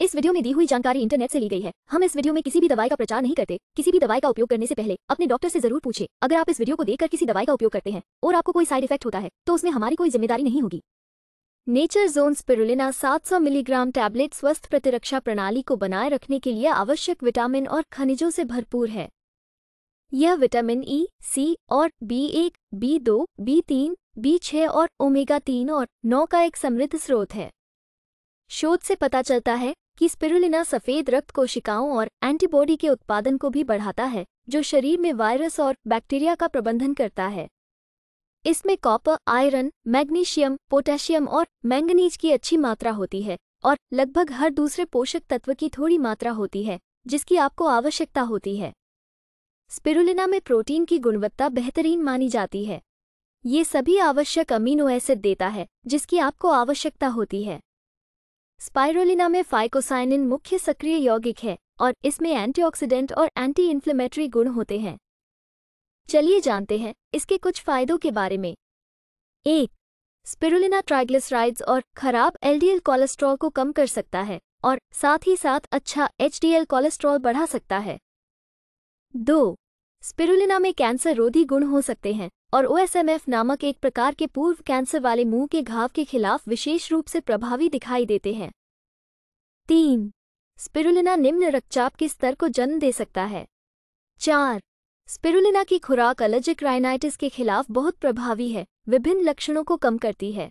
इस वीडियो में दी हुई जानकारी इंटरनेट से ली गई है हम इस वीडियो में किसी भी दवाई का प्रचार नहीं करते किसी भी दवाई का उपयोग करने से पहले अपने डॉक्टर से जरूर पूछे अगर आप इस वीडियो को देखकर किसी दवाई का उपयोग करते हैं और आपको कोई साइड इफेक्ट होता है तो उसमें हमारी कोई जिम्मेदारी नहीं होगी nature zone spirulina 700 milligram tablet स्वस्थ प्रतिरक्षा प्रणाली को बनाए रखने के लिए आवश्यक विटामिन और खनिजों से भरपूर है यह विटामिन ई सी और बी एक बी दो बी तीन बी छः और ओमेगा तीन और नौ का एक समृद्ध स्रोत है शोध से पता चलता है कि स्पिरुलिना सफ़ेद रक्त कोशिकाओं और एंटीबॉडी के उत्पादन को भी बढ़ाता है जो शरीर में वायरस और बैक्टीरिया का प्रबंधन करता है इसमें कॉपर आयरन मैग्नीशियम पोटेशियम और मैंगनीज की अच्छी मात्रा होती है और लगभग हर दूसरे पोषक तत्व की थोड़ी मात्रा होती है जिसकी आपको आवश्यकता होती है स्पिरुलिना में प्रोटीन की गुणवत्ता बेहतरीन मानी जाती है ये सभी आवश्यक अमीनो एसिड देता है जिसकी आपको आवश्यकता होती है स्पाइरोलिना में फाइकोसाइनिन मुख्य सक्रिय यौगिक है और इसमें एंटीऑक्सीडेंट और एंटी इन्फ्लेमेटरी गुण होते हैं चलिए जानते हैं इसके कुछ फायदों के बारे में एक स्पिरुलिना ट्राइग्लिसराइड्स और खराब एलडीएल कोलेस्ट्रॉल को कम कर सकता है और साथ ही साथ अच्छा एचडीएल कोलेस्ट्रॉल बढ़ा सकता है दो स्पिरुलिना में कैंसर रोधी गुण हो सकते हैं और ओएसएमएफ नामक एक प्रकार के पूर्व कैंसर वाले मुंह के घाव के खिलाफ विशेष रूप से प्रभावी दिखाई देते हैं तीन स्पिरुलिना निम्न रक्तचाप के स्तर को जन्म दे सकता है चार स्पिरुलिना की खुराक अलर्जिक राइनाइटिस के खिलाफ बहुत प्रभावी है विभिन्न लक्षणों को कम करती है